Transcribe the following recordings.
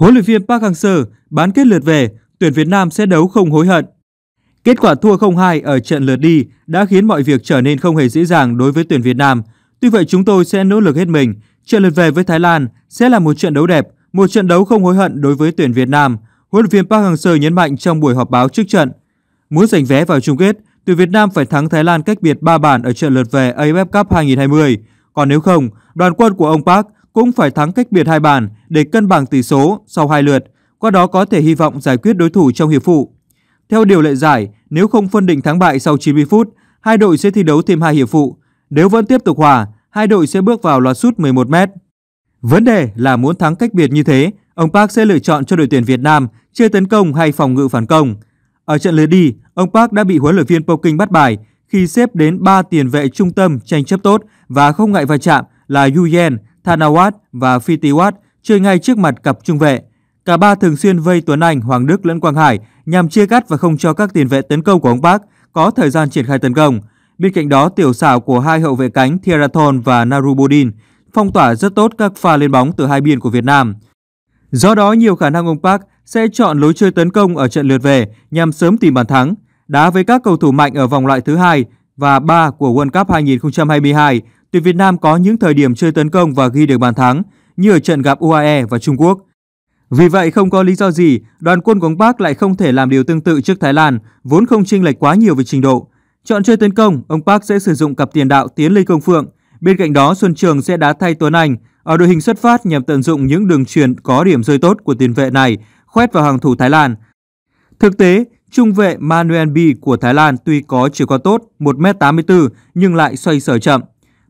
huấn luyện viên Park Hang-seo bán kết lượt về, tuyển Việt Nam sẽ đấu không hối hận. Kết quả thua 0-2 ở trận lượt đi đã khiến mọi việc trở nên không hề dễ dàng đối với tuyển Việt Nam. Tuy vậy chúng tôi sẽ nỗ lực hết mình. Trận lượt về với Thái Lan sẽ là một trận đấu đẹp, một trận đấu không hối hận đối với tuyển Việt Nam. Huấn luyện viên Park Hang-seo nhấn mạnh trong buổi họp báo trước trận. Muốn giành vé vào chung kết, tuyển Việt Nam phải thắng Thái Lan cách biệt 3 bàn ở trận lượt về AFF Cup 2020. Còn nếu không, đoàn quân của ông Park cũng phải thắng cách biệt hai bàn để cân bằng tỷ số sau hai lượt, qua đó có thể hy vọng giải quyết đối thủ trong hiệp phụ. Theo điều lệ giải, nếu không phân định thắng bại sau 90 phút, hai đội sẽ thi đấu thêm hai hiệp phụ. Nếu vẫn tiếp tục hòa, hai đội sẽ bước vào loạt sút 11 mét. Vấn đề là muốn thắng cách biệt như thế, ông Park sẽ lựa chọn cho đội tuyển Việt Nam chơi tấn công hay phòng ngự phản công. Ở trận lưới đi, ông Park đã bị huấn luyện viên Poking bắt bài khi xếp đến 3 tiền vệ trung tâm tranh chấp tốt và không ngại va chạm là Yu Yen, Thanawat và Fitiwat chơi ngay trước mặt cặp trung vệ. Cả ba thường xuyên vây Tuấn Anh, Hoàng Đức lẫn Quang Hải nhằm chia cắt và không cho các tiền vệ tấn công của ông Park có thời gian triển khai tấn công. Bên cạnh đó, tiểu xảo của hai hậu vệ cánh Theraton và Narubudin phong tỏa rất tốt các pha lên bóng từ hai biên của Việt Nam. Do đó, nhiều khả năng ông Park sẽ chọn lối chơi tấn công ở trận lượt về nhằm sớm tìm bàn thắng. Đá với các cầu thủ mạnh ở vòng loại thứ hai và 3 của World Cup 2022 tuyển Việt Nam có những thời điểm chơi tấn công và ghi được bàn thắng như ở trận gặp UAE và Trung Quốc. Vì vậy không có lý do gì đoàn quân của ông Park lại không thể làm điều tương tự trước Thái Lan, vốn không chênh lệch quá nhiều về trình độ. Chọn chơi tấn công, ông Park sẽ sử dụng cặp tiền đạo Tiến Lê Công Phượng. Bên cạnh đó, Xuân Trường sẽ đá thay Tuấn Anh ở đội hình xuất phát nhằm tận dụng những đường truyền có điểm rơi tốt của tiền vệ này khoét vào hàng thủ Thái Lan. Thực tế, trung vệ Manuel B của Thái Lan tuy có chiều cao tốt 1m84 nhưng lại xoay sở chậm.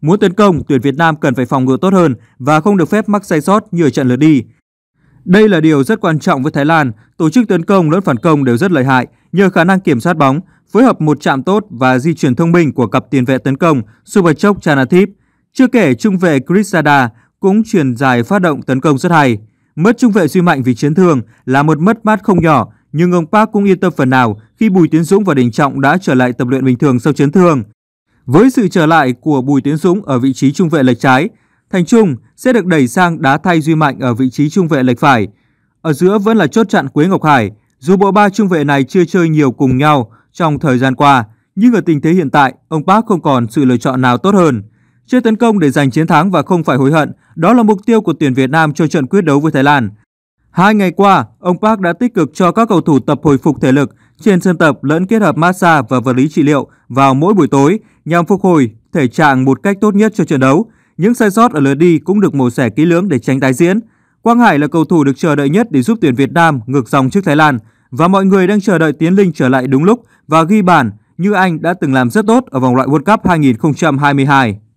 Muốn tấn công, tuyển Việt Nam cần phải phòng ngự tốt hơn và không được phép mắc sai sót như ở trận lượt đi. Đây là điều rất quan trọng với Thái Lan, tổ chức tấn công lẫn phản công đều rất lợi hại nhờ khả năng kiểm soát bóng, phối hợp một chạm tốt và di chuyển thông minh của cặp tiền vệ tấn công Subachok Chanathip. Chưa kể trung vệ Krisada cũng truyền dài phát động tấn công rất hay. Mất trung vệ suy mạnh vì chấn thương là một mất mát không nhỏ, nhưng ông Park cũng yên tâm phần nào khi Bùi Tiến Dũng và Đình Trọng đã trở lại tập luyện bình thường sau chấn thương. Với sự trở lại của Bùi Tiến Dũng ở vị trí trung vệ lệch trái, Thành Trung sẽ được đẩy sang đá thay Duy Mạnh ở vị trí trung vệ lệch phải. Ở giữa vẫn là chốt chặn Quế Ngọc Hải, dù bộ ba trung vệ này chưa chơi nhiều cùng nhau trong thời gian qua, nhưng ở tình thế hiện tại, ông Park không còn sự lựa chọn nào tốt hơn. Chơi tấn công để giành chiến thắng và không phải hối hận, đó là mục tiêu của tuyển Việt Nam cho trận quyết đấu với Thái Lan. Hai ngày qua, ông Park đã tích cực cho các cầu thủ tập hồi phục thể lực trên sân tập lẫn kết hợp massage và vật lý trị liệu vào mỗi buổi tối nhằm phục hồi thể trạng một cách tốt nhất cho trận đấu. Những sai sót ở lượt đi cũng được mổ xẻ kỹ lưỡng để tránh tái diễn. Quang Hải là cầu thủ được chờ đợi nhất để giúp tuyển Việt Nam ngược dòng trước Thái Lan và mọi người đang chờ đợi Tiến Linh trở lại đúng lúc và ghi bàn như anh đã từng làm rất tốt ở vòng loại World Cup 2022.